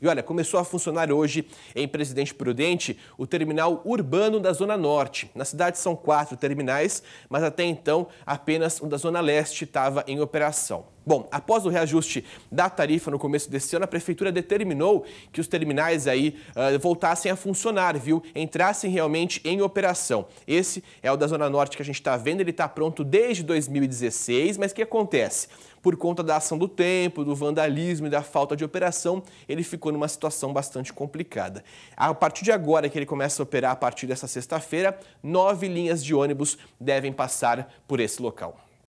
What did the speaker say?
E olha, começou a funcionar hoje em Presidente Prudente o terminal urbano da Zona Norte. Na cidade são quatro terminais, mas até então apenas o da Zona Leste estava em operação. Bom, após o reajuste da tarifa no começo desse ano, a prefeitura determinou que os terminais aí uh, voltassem a funcionar, viu? Entrassem realmente em operação. Esse é o da Zona Norte que a gente está vendo, ele está pronto desde 2016, mas o que acontece? Por conta da ação do tempo, do vandalismo e da falta de operação, ele ficou ficou numa situação bastante complicada. A partir de agora que ele começa a operar, a partir dessa sexta-feira, nove linhas de ônibus devem passar por esse local.